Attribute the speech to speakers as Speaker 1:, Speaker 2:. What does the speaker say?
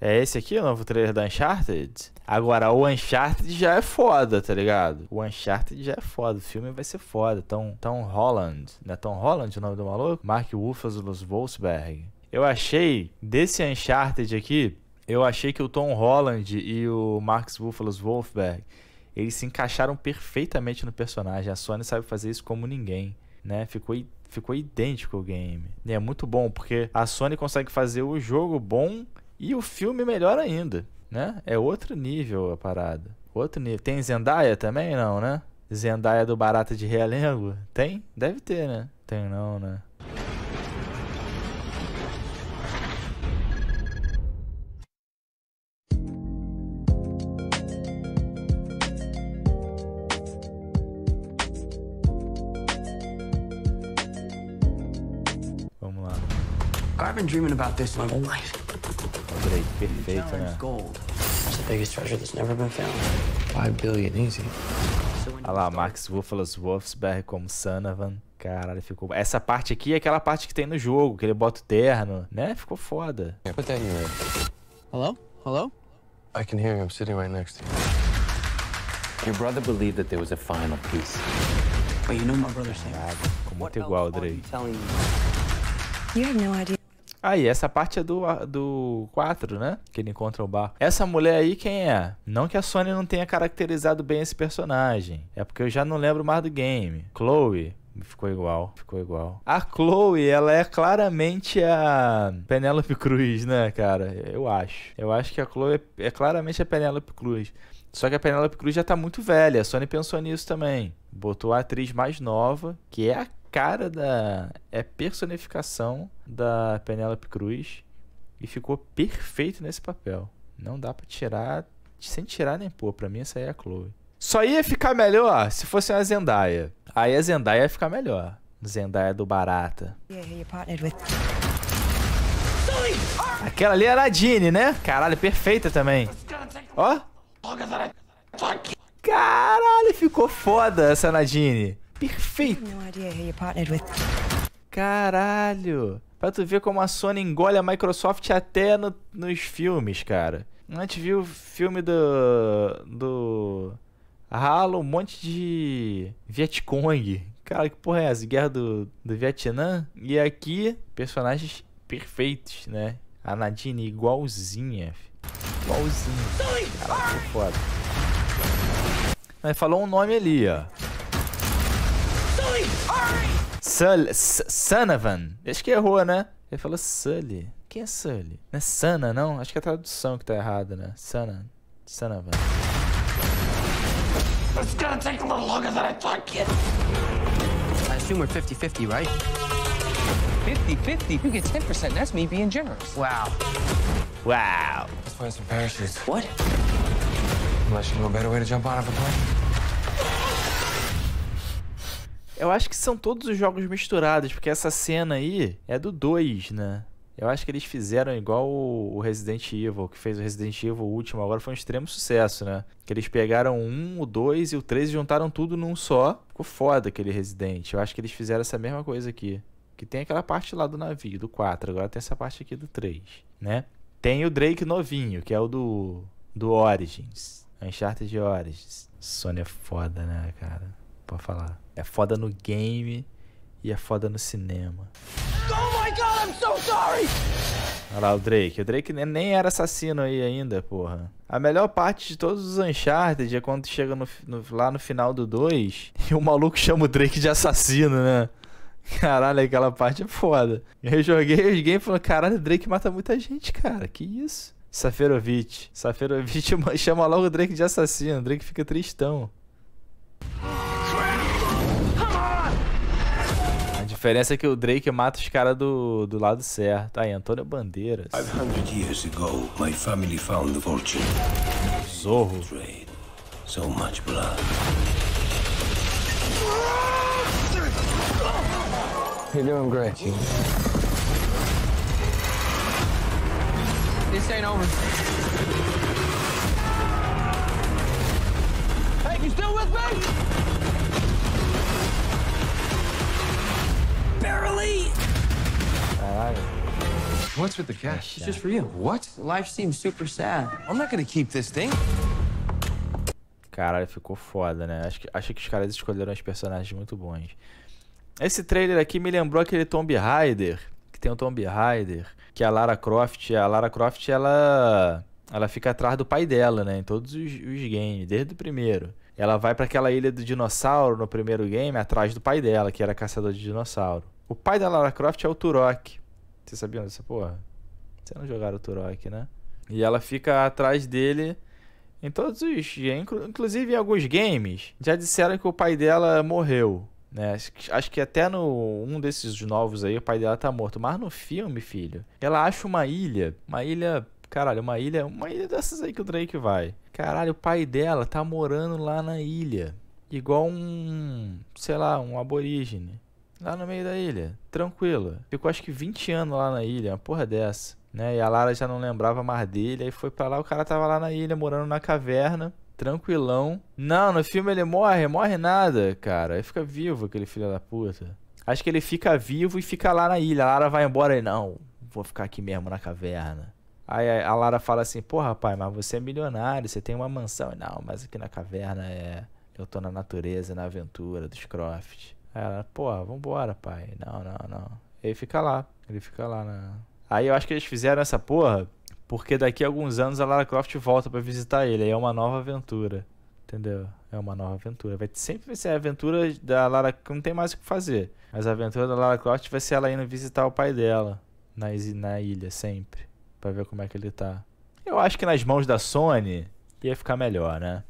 Speaker 1: É esse aqui o novo trailer da Uncharted? Agora, o Uncharted já é foda, tá ligado? O Uncharted já é foda, o filme vai ser foda. Tom, Tom Holland, né? Tom Holland o nome do maluco? Mark Ruffalo Wolfsberg. Eu achei, desse Uncharted aqui, eu achei que o Tom Holland e o Mark Ruffalo Wolfsberg, eles se encaixaram perfeitamente no personagem. A Sony sabe fazer isso como ninguém, né? Ficou ficou idêntico o game. E é muito bom, porque a Sony consegue fazer o jogo bom e o filme melhor ainda, né? É outro nível a parada. Outro nível. Tem Zendaya também, não, né? Zendaya do Barata de Realengo? Tem? Deve ter, né? Tem não, né? I've been dreaming about this my whole life. Drake, perfeito, né? That's the biggest treasure that's never Olha lá, Max Ruffalo's Wolfsberg como Sanavan. Caralho, ficou. Essa parte aqui é aquela parte que tem no jogo, que ele bota o terno, né? Ficou foda. Yeah, put Hello? Hello? I can hear you. I'm sitting right next to you. Your brother believed that there was a final piece. But you know my brother's name. Ficou muito igual, Dre. You have no idea. Aí, essa parte é do, do 4, né? Que ele encontra o bar. Essa mulher aí, quem é? Não que a Sony não tenha caracterizado bem esse personagem. É porque eu já não lembro mais do game. Chloe, Ficou igual, ficou igual. A Chloe, ela é claramente a Penélope Cruz, né, cara? Eu acho. Eu acho que a Chloe é claramente a Penélope Cruz. Só que a Penélope Cruz já tá muito velha. A Sony pensou nisso também. Botou a atriz mais nova, que é a cara da. É personificação da Penélope Cruz. E ficou perfeito nesse papel. Não dá para tirar. Sem tirar nem pôr. Pra mim, essa aí é a Chloe. Só ia ficar melhor se fosse uma Zendaya. Aí a Zendaya ia ficar melhor. Zendaya do Barata. Aquela ali é a Nadine, né? Caralho, perfeita também. Ó. Caralho, ficou foda essa Nadine. Perfeito. Caralho. Pra tu ver como a Sony engole a Microsoft até no, nos filmes, cara. A gente viu o filme do. do. Halo, um monte de. Vietcong. Cara, que porra é essa? Guerra do, do Vietnã? E aqui, personagens perfeitos, né? A Nadine igualzinha. Igualzinha. Caraca, foda. Mas falou um nome ali, ó. Sul, Sunavan. Acho que errou, né? Ele falou Sully. Quem é Sully? Não é Sana, não? Acho que é a tradução que tá errada, né? Sana. Sunavan. It's gonna take a little longer than I thought, kid. I assume we're 50-50, right? 50-50? You get 10%, that's me being generous. Wow. Wow. Let's find some parachutes. What? Unless you know a better way to jump out of a plane. Eu acho que são todos os jogos misturados, porque essa cena aí é do 2, né? Eu acho que eles fizeram igual o Resident Evil, que fez o Resident Evil último, agora foi um extremo sucesso, né? Que eles pegaram um, o 2 e o 3 e juntaram tudo num só. Ficou foda aquele Resident. Eu acho que eles fizeram essa mesma coisa aqui. Que tem aquela parte lá do navio, do 4, agora tem essa parte aqui do 3, né? Tem o Drake novinho, que é o do, do Origins. Uncharted Origins. Sony é foda, né, cara? pra falar. É foda no game e é foda no cinema. Oh my god, I'm so sorry! Olha lá o Drake. O Drake nem era assassino aí ainda, porra. A melhor parte de todos os Uncharted é quando chega no, no, lá no final do 2 e o maluco chama o Drake de assassino, né? Caralho, aquela parte é foda. Eu joguei, os games e falei, caralho, o Drake mata muita gente, cara. Que isso? Saferovic. Saferovic chama logo o Drake de assassino. O Drake fica tristão. diferença é que o Drake mata os caras do, do lado certo. Aí, Antônio Bandeiras. 500 anos ago, minha família encontrou a fortuna. Zorro. So much blood. You're doing great. This ain't over. Hey, you still with me? barely. Caralho. What's with the cash? It's just for you. What? Life seems super sad. I'm not gonna keep this thing. Caralho, ficou foda, né? Acho que, acho que os caras escolheram os personagens muito bons. Esse trailer aqui me lembrou aquele Tomb Raider, que tem o um Tomb Raider, que a Lara Croft, a Lara Croft, ela ela fica atrás do pai dela, né? Em todos os, os games, desde o primeiro. Ela vai para aquela ilha do dinossauro no primeiro game, atrás do pai dela, que era caçador de dinossauro. O pai da Lara Croft é o Turok. Vocês sabiam dessa porra? Vocês não jogaram o Turok, né? E ela fica atrás dele em todos os. Inclusive em alguns games. Já disseram que o pai dela morreu. Né? Acho que até no um desses novos aí, o pai dela tá morto. Mas no filme, filho, ela acha uma ilha. Uma ilha. Caralho, uma ilha. Uma ilha dessas aí que o Drake vai. Caralho, o pai dela tá morando lá na ilha. Igual um. sei lá, um aborígene lá no meio da ilha, tranquilo. Ficou acho que 20 anos lá na ilha, uma porra dessa. Né? E a Lara já não lembrava mais dele, aí foi para lá, o cara tava lá na ilha, morando na caverna, tranquilão. Não, no filme ele morre, morre nada, cara. Ele fica vivo, aquele filho da puta. Acho que ele fica vivo e fica lá na ilha. A Lara vai embora e não, vou ficar aqui mesmo na caverna. Aí a Lara fala assim: Pô, rapaz, mas você é milionário, você tem uma mansão. Não, mas aqui na caverna é. Eu tô na natureza, na aventura dos Croft ela, pô, vambora, pai. Não, não, não. Ele fica lá. Ele fica lá na. Aí eu acho que eles fizeram essa porra porque daqui a alguns anos a Lara Croft volta para visitar ele. Aí é uma nova aventura. Entendeu? É uma nova aventura. Vai sempre vai ser a aventura da Lara que não tem mais o que fazer. Mas a aventura da Lara Croft vai ser ela indo visitar o pai dela na, na ilha, sempre. para ver como é que ele tá. Eu acho que nas mãos da Sony ia ficar melhor, né?